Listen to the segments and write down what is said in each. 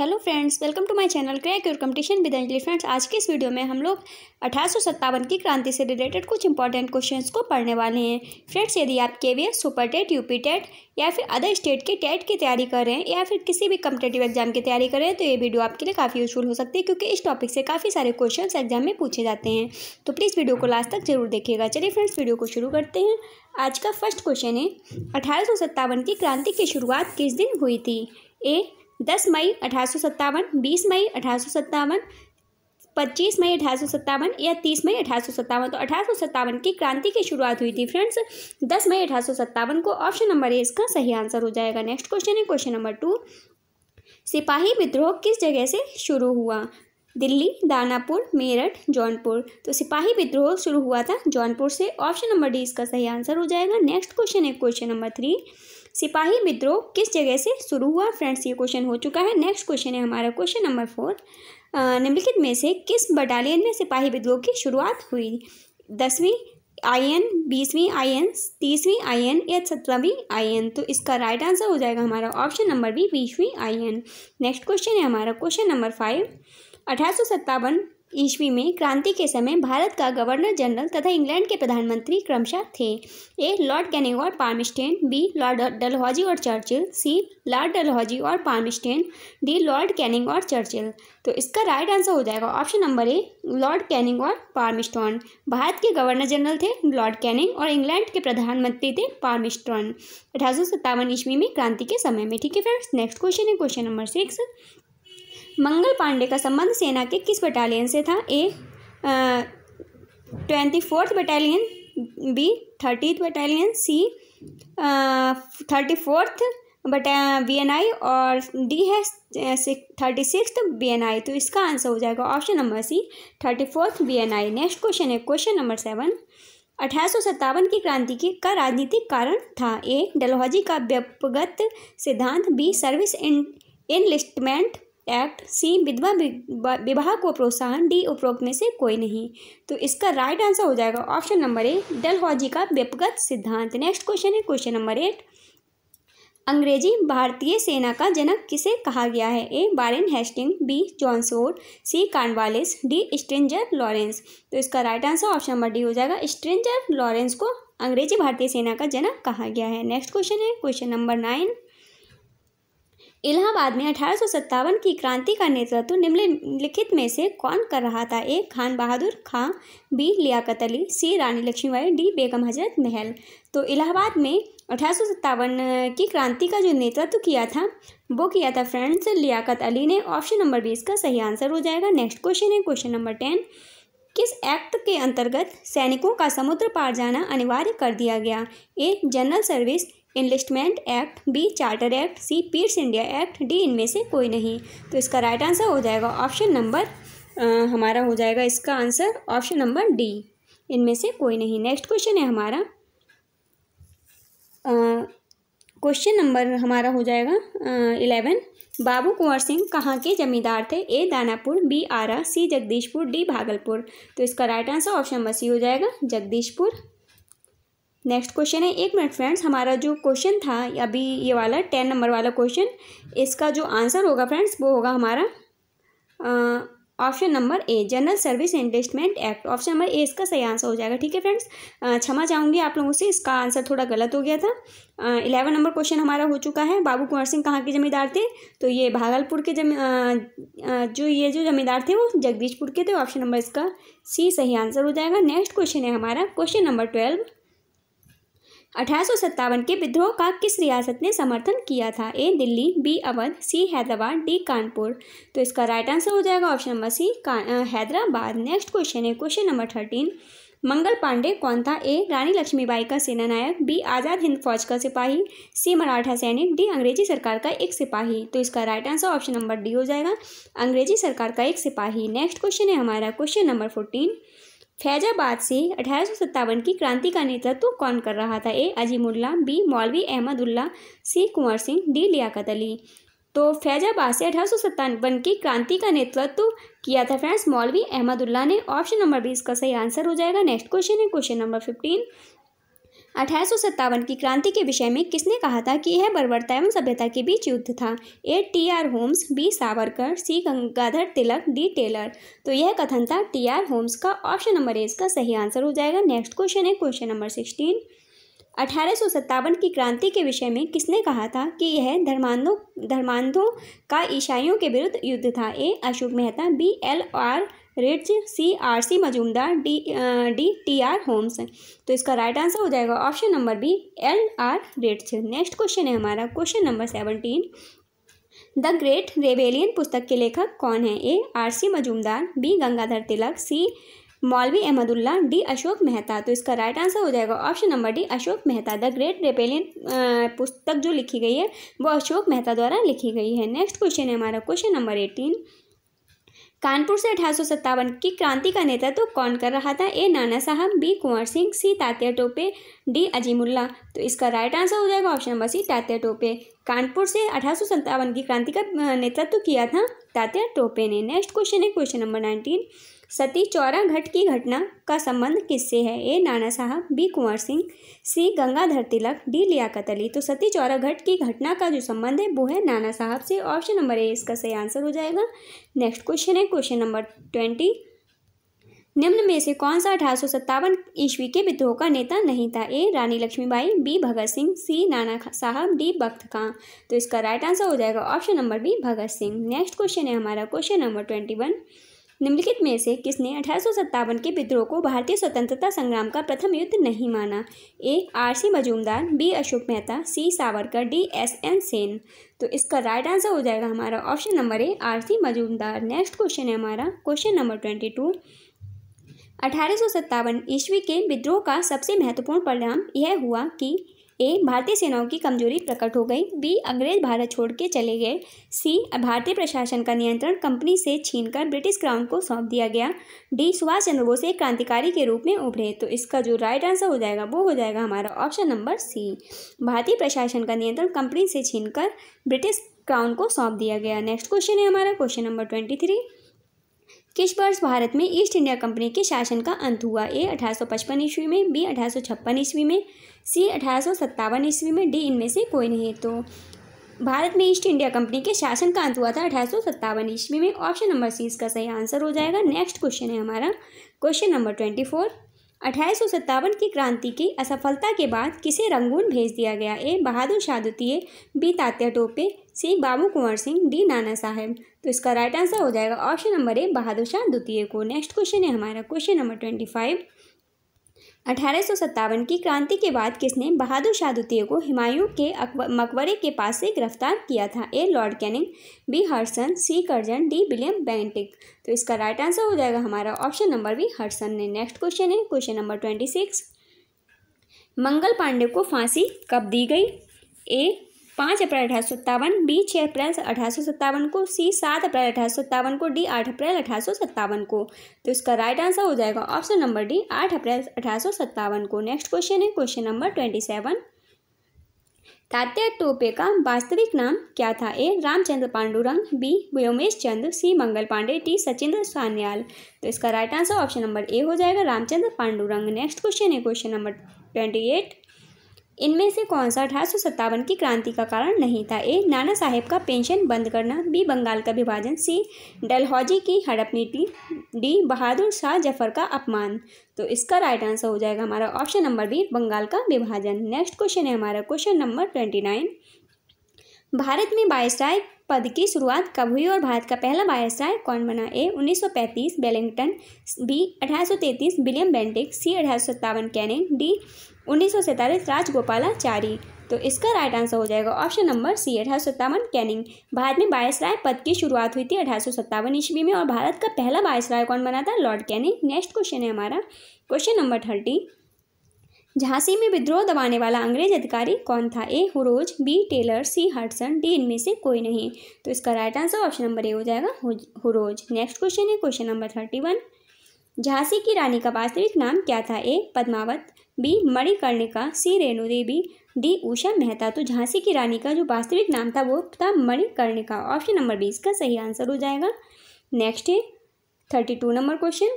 hello friends welcome to my channel crack your competition with Anjali friends आज के इस video में हम लोग अठारह की क्रांति से रिलेटेड कुछ इंपॉर्टेंट क्वेश्चंस को पढ़ने वाले हैं फ्रेंड्स यदि आप के वी सुपर टेट यूपी टेट या फिर अदर स्टेट के टेट की तैयारी कर रहे हैं या फिर किसी भी कम्पिटेटिव एग्जाम की तैयारी कर रहे हैं तो ये वीडियो आपके लिए काफ़ी यूजफुल हो सकती है क्योंकि इस टॉपिक से काफ़ी सारे क्वेश्चन एग्जाम में पूछे जाते हैं तो प्लीज़ वीडियो को लास्ट तक जरूर देखिएगा चलिए फ्रेंड्स वीडियो को शुरू करते हैं आज का फर्स्ट क्वेश्चन है अठारह की क्रांति की शुरुआत किस दिन हुई थी ए दस मई अठारह सौ सत्तावन बीस मई अठारह पच्चीस मई अठारह सौ सत्तावन या तीस मई अठारह सौ सत्तावन तो अठारह सौ सत्तावन की क्रांति की शुरुआत हुई थी फ्रेंड्स दस मई अठारह सौ सत्तावन को ऑप्शन नंबर ए इसका सही आंसर हो जाएगा नेक्स्ट क्वेश्चन है क्वेश्चन नंबर टू सिपाही विद्रोह किस जगह से शुरू हुआ दिल्ली दानापुर मेरठ जौनपुर तो सिपाही विद्रोह शुरू हुआ था जौनपुर से ऑप्शन नंबर डी इसका सही आंसर हो जाएगा नेक्स्ट क्वेश्चन है क्वेश्चन नंबर थ्री सिपाही विद्रोह किस जगह से शुरू हुआ फ्रेंड्स ये क्वेश्चन हो चुका है नेक्स्ट क्वेश्चन है हमारा क्वेश्चन नंबर फोर निम्नलिखित में से किस बटालियन में सिपाही विद्रोह की शुरुआत हुई दसवीं आई एन बीसवीं आई एन तीसवीं आई एन या सत्रहवीं आई एन तो इसका राइट आंसर हो जाएगा हमारा ऑप्शन नंबर बी बीसवीं आई एन नेक्स्ट क्वेश्चन है हमारा क्वेश्चन नंबर फाइव अठारह सौ सत्तावन ईस्वी में क्रांति के समय भारत का गवर्नर जनरल तथा इंग्लैंड के प्रधानमंत्री क्रमशः थे ए लॉर्ड कैनिंग और पार्मिस्टेन बी लॉर्ड डलहौजी और चर्चिल सी लॉर्ड डलहौजी और पार्मिस्टेन डी लॉर्ड कैनिंग और चर्चिल तो इसका राइट आंसर हो जाएगा option number A lord Canning और पार्मिस्टॉन भारत के गवर्नर जनरल थे लॉर्ड कैनिंग और इंग्लैंड के प्रधानमंत्री थे पार्मिस्टॉन अठारह ईस्वी में क्रांति के समय में ठीक है फ्रेंड्स नेक्स्ट क्वेश्चन है question number six Mangal Pandey का संबंध सेना के किस बटालियन से था A twenty fourth battalion B thirty battalion C thirty fourth बटा बी एन आई और डी है thirty six B N I तो इसका आंसर हो जाएगा option number C thirty fourth B N I next question है क्वेश्चन नंबर सेवन अठारह सौ सत्तावन की क्रांति के का राजनीतिक कारण था ए डलहौजी का व्यपगत सिद्धांत B service in enlistment act C विधवा विवाह को प्रोत्साहन डी उपरोक्त में से कोई नहीं तो इसका राइट आंसर हो जाएगा ऑप्शन नंबर डल डलहौजी का व्यपगत सिद्धांत नेक्स्ट क्वेश्चन है क्वेश्चन नंबर एट अंग्रेजी भारतीय सेना का जनक किसे कहा गया है A Warren Hastings B Johnson C Cornwallis D Stringer Lawrence तो इसका right answer option number D हो जाएगा स्ट्रेंजर लॉरेंस को अंग्रेजी भारतीय सेना का जनक कहा गया है नेक्स्ट क्वेश्चन है क्वेश्चन नंबर नाइन इलाहाबाद में अठारह की क्रांति का नेतृत्व निम्नलिखित में से कौन कर रहा था A Khan Bahadur Khan B Liaquat Ali C Rani Lakshmibai D Begum Hazrat Mahal तो इलाहाबाद में अठारह की क्रांति का जो नेतृत्व किया था वो किया था फ्रेंड्स लियाकत अली ने ऑप्शन नंबर बीस का सही आंसर हो जाएगा नेक्स्ट क्वेश्चन है क्वेश्चन नंबर टेन किस एक्ट के अंतर्गत सैनिकों का समुद्र पार जाना अनिवार्य कर दिया गया A general service investment act B charter act C Pitt's India act D इनमें से कोई नहीं तो इसका राइट आंसर हो जाएगा ऑप्शन नंबर हमारा हो जाएगा इसका आंसर ऑप्शन नंबर डी इनमें से कोई नहीं नेक्स्ट क्वेश्चन है हमारा क्वेश्चन नंबर हमारा हो जाएगा इलेवन बाबू कुंवर सिंह कहाँ के जमींदार थे A Danapur B Arrah C Jagdishpur D Bhagalpur तो इसका right answer option number C हो जाएगा जगदीशपुर नेक्स्ट क्वेश्चन है एक मिनट फ्रेंड्स हमारा जो क्वेश्चन था अभी ये वाला टेन नंबर वाला क्वेश्चन इसका जो आंसर होगा फ्रेंड्स वो होगा हमारा आ, option number A general service investment act option number A इसका सही आंसर हो जाएगा ठीक है फ्रेंड्स क्षमा चाहूँगी आप लोगों से इसका आंसर थोड़ा गलत हो गया था इलेवन नंबर क्वेश्चन हमारा हो चुका है बाबू कुंवर सिंह कहाँ के जमींदार थे तो ये भागलपुर के जमी जो ये जो जमींदार थे वो जगदीशपुर के थे ऑप्शन नंबर इसका सी सही आंसर हो जाएगा नेक्स्ट क्वेश्चन है हमारा क्वेश्चन नंबर ट्वेल्व अठारह के विद्रोह का किस रियासत ने समर्थन किया था A Delhi B Awadh C Hyderabad D Kanpur तो इसका राइट आंसर हो जाएगा option number C Hyderabad next question है question number thirteen Mangal Pandey कौन था ए रानी लक्ष्मीबाई का सेना नायक बी आज़ाद हिंद फौज का सिपाही सी मराठा सैनिक डी अंग्रेजी सरकार का एक सिपाही तो इसका right answer option number D हो जाएगा अंग्रेजी सरकार का एक सिपाही नेक्स्ट क्वेश्चन है हमारा क्वेश्चन नंबर फोर्टीन फैजाबाद से अठारह की क्रांति का नेतृत्व कौन कर रहा था ए Azimullah B Maulvi Ahmadullah C Kunwar Singh D Liaquat Ali तो फैजाबाद से अठारह की क्रांति का नेतृत्व किया था फ्रेंड्स मौलवी अहमदुल्ला ने ऑप्शन नंबर बीस का सही आंसर हो जाएगा नेक्स्ट क्वेश्चन है क्वेश्चन नंबर फिफ्टीन अठारह की क्रांति के विषय में किसने कहा था कि यह बर्बरता एवं सभ्यता के बीच युद्ध था A T R Holmes B Savarkar C Gangadhar Tilak D Taylor तो यह कथन था टी आर होम्स का ऑप्शन नंबर ए इसका सही आंसर हो जाएगा नेक्स्ट क्वेश्चन है क्वेश्चन नंबर सिक्सटीन अठारह की क्रांति के विषय में किसने कहा था कि यह धर्मांधों धर्मांधों का ईसाइयों के विरुद्ध युद्ध था A Ashok Mehta B L R Rich C R C Majumdar D D T R Holmes तो इसका राइट आंसर हो जाएगा option number B L R Ritz next question है हमारा question number seventeen the great rebellion पुस्तक के लेखक कौन है A R C Majumdar B Gangadhar Tilak C Maulvi Ahmadullah D Ashok Mehta तो इसका राइट आंसर हो जाएगा option number D Ashok Mehta the great rebellion पुस्तक जो लिखी गई है वो अशोक मेहता द्वारा लिखी गई है नेक्स्ट क्वेश्चन है हमारा क्वेश्चन नंबर एटीन कानपुर से अठारह की क्रांति का नेतृत्व तो कौन कर रहा था A Nana Sahib B Kunwar Singh C Tatya Tope D Azimullah तो इसका राइट आंसर हो जाएगा option number C Tatya Tope Kanpur से अठारह की क्रांति का नेतृत्व तो किया था तात्या टोपे ने नेक्स्ट क्वेश्चन है question number nineteen Sati Chaura Ghat की घटना का संबंध किससे है A Nana Sahib B Kunwar Singh C Gangadhar Tilak D Liaquat Ali तो सती चौरा घट की घटना का जो संबंध है वो है नाना साहब से ऑप्शन नंबर ए इसका सही आंसर हो जाएगा नेक्स्ट क्वेश्चन है क्वेश्चन नंबर ट्वेंटी निम्न में से कौन सा अठारह सौ सत्तावन ईस्वी के विद्रोह का नेता नहीं था A Rani Lakshmibai B Bhagat Singh C Nana Sahib D बख्त खां तो इसका राइट आंसर हो जाएगा option number B Bhagat Singh next question है हमारा क्वेश्चन नंबर ट्वेंटी वन निम्नलिखित में से किसने अठारह के विद्रोह को भारतीय स्वतंत्रता संग्राम का प्रथम युद्ध नहीं माना A R C Majumdar B Ashok Mehta C Savarkar D S N Sen तो इसका राइट आंसर हो जाएगा हमारा option number A R C Majumdar next question है हमारा क्वेश्चन नंबर ट्वेंटी टू अठारह ईस्वी के विद्रोह का सबसे महत्वपूर्ण परिणाम यह हुआ कि ए भारतीय सेनाओं की कमजोरी प्रकट हो गई बी अंग्रेज भारत छोड़ के चले गए सी भारतीय प्रशासन का नियंत्रण कंपनी से छीनकर ब्रिटिश क्राउन को सौंप दिया गया डी सुभाष चंद्र बोस एक क्रांतिकारी के रूप में उभरे तो इसका जो राइट आंसर हो जाएगा वो हो जाएगा हमारा ऑप्शन नंबर सी भारतीय प्रशासन का नियंत्रण कंपनी से छीन ब्रिटिश क्राउन को सौंप दिया गया नेक्स्ट क्वेश्चन है हमारा क्वेश्चन नंबर ट्वेंटी थ्री किस वर्ष भारत में ईस्ट इंडिया कंपनी के शासन का अंत हुआ ए 1855 ईस्वी में बी अठारह ईस्वी में सी अठारह ईस्वी में डी इनमें से कोई नहीं तो भारत में ईस्ट इंडिया कंपनी के शासन का अंत हुआ था अठारह ईस्वी में ऑप्शन नंबर सी इसका सही आंसर हो जाएगा नेक्स्ट क्वेश्चन है हमारा क्वेश्चन नंबर ट्वेंटी फोर अठारह की क्रांति की असफलता के बाद किसे रंगून भेज दिया गया ए बहादुर शाह द्वितीय B Tatya Tope C Babu Kunwar Singh D Nana Sahib तो इसका राइट आंसर हो जाएगा option number A Bahadur Shah द्वितीय को नेक्स्ट क्वेश्चन है हमारा क्वेश्चन नंबर ट्वेंटी फाइव अठारह की क्रांति के बाद किसने बहादुर शाह द्वितीय को हिमायूं के मकबरे के पास से गिरफ्तार किया था A lord Canning B Hodson C Curzon D William Bentinck तो इसका राइट आंसर हो जाएगा हमारा ऑप्शन नंबर बी हर्सन ने नेक्स्ट क्वेश्चन है question number twenty six Mangal Pandey को फांसी कब दी गई ए पाँच अप्रैल अठारह सौ सत्तावन बी छः अप्रैल अठारह सौ सत्तावन को सी सात अप्रैल अठारह सौ सत्तावन को डी आठ अप्रैल अठारह सौ सत्तावन को तो इसका राइट आंसर हो जाएगा ऑप्शन नंबर डी आठ अप्रैल अठारह सौ सत्तावन को नेक्स्ट क्वेश्चन है question number twenty seven Tatya Tope का वास्तविक नाम क्या था A Ramchandra Pandurang B Vyomesh Chandra C Mangal Pandey D Sachindra Sanyal तो इसका right answer option number A हो जाएगा रामचंद्र पांडुरंग नेक्स्ट क्वेश्चन है क्वेश्चन नंबर ट्वेंटी एट इनमें से कौन सा अठारह सौ की क्रांति का कारण नहीं था ए नाना साहेब का पेंशन बंद करना बी बंगाल का विभाजन सी डलहौजी की हड़प नीति डी बहादुर शाह जफर का अपमान तो इसका राइट आंसर हो जाएगा हमारा ऑप्शन नंबर बी बंगाल का विभाजन नेक्स्ट क्वेश्चन है हमारा question number twenty nine Bharat में बायसराय पद की शुरुआत कब हुई और भारत का पहला बायसराय कौन बना A 1935 Wellington B 1833 William Bentinck C अठारह कैनिंग डी उन्नीस सौ राजगोपालाचारी तो इसका राइट आंसर हो जाएगा ऑप्शन नंबर सी अठारह कैनिंग भारत में बायसराय पद की शुरुआत हुई थी अठारह ईस्वी में और भारत का पहला बायसराय कौन बना था लॉर्ड कैनिंग नेक्स्ट क्वेश्चन है हमारा क्वेश्चन नंबर थर्टी झांसी में विद्रोह दबाने वाला अंग्रेज अधिकारी कौन था A Hugh Rose B Taylor C Hodson D इनमें से कोई नहीं तो इसका right answer option number A हो जाएगा हुरोज नेक्स्ट क्वेश्चन है question number thirty one Jhansi की रानी का वास्तविक नाम क्या था A Padmavat B Manikarnika C Renu Devi D Usha Mehta तो झांसी की रानी का जो वास्तविक नाम था वो था मणिकर्णिका ऑप्शन नंबर बी इसका सही आंसर हो जाएगा नेक्स्ट है थर्टी टू नंबर क्वेश्चन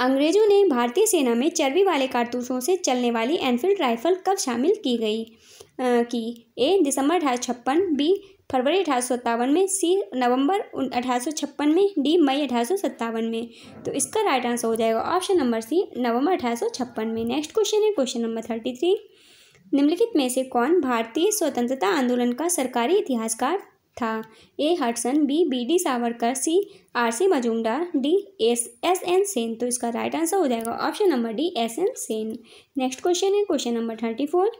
अंग्रेजों ने भारतीय सेना में चर्बी वाले कारतूसों से चलने वाली एनफील्ड राइफल कब शामिल की गई आ, की ए दिसंबर अठारह छप्पन बी फरवरी अठारह में सी नवंबर अठारह में डी मई अठारह में तो इसका राइट आंसर हो जाएगा ऑप्शन नंबर सी नवंबर अठारह में नेक्स्ट क्वेश्चन है क्वेश्चन नंबर थर्टी थ्री निम्नलिखित में से कौन भारतीय स्वतंत्रता आंदोलन का सरकारी इतिहासकार था A Hodson B V D Savarkar C R C Majumdar D S S N Sen तो इसका राइट आंसर हो जाएगा option number D S N Sen next question है क्वेश्चन नंबर थर्टी फोर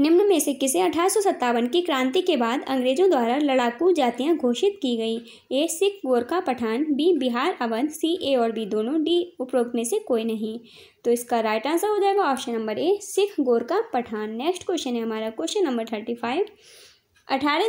निम्न में से किसे अठारह की क्रांति के बाद अंग्रेजों द्वारा लड़ाकू जातियां घोषित की गई A Sikh Gorkha Pathan B Bihar Awadh C A और बी दोनों डी उपरोक्त में से कोई नहीं तो इसका राइट आंसर हो जाएगा option number A Sikh Gorkha Pathan next question है हमारा क्वेश्चन नंबर थर्टी फाइव अठारह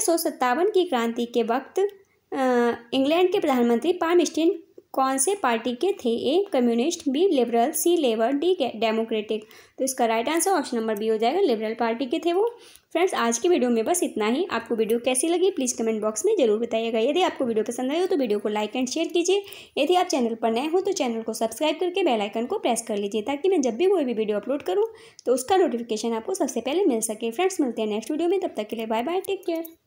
की क्रांति के वक्त इंग्लैंड के प्रधानमंत्री पामस्टीन कौन से पार्टी के थे A communist B liberal C labour D democratic तो इसका right answer option number B हो जाएगा लिबरल पार्टी के थे वो फ्रेंड्स आज की वीडियो में बस इतना ही आपको वीडियो कैसी लगी प्लीज़ कमेंट बॉक्स में जरूर बताइएगा यदि आपको वीडियो पसंद आई हो तो वीडियो को लाइक एंड शेयर कीजिए यदि आप चैनल पर नए हो तो चैनल को सब्सक्राइब करके बेल आइकन को प्रेस कर लीजिए ताकि मैं जब भी कोई भी वीडियो अपलोड करूँ तो उसका नोटिफिकेशन आपको सबसे पहले मिल सके फ्रेंड्स मिलते हैं नेक्स्ट वीडियो में तब तक के लिए बाय बाय टेक केयर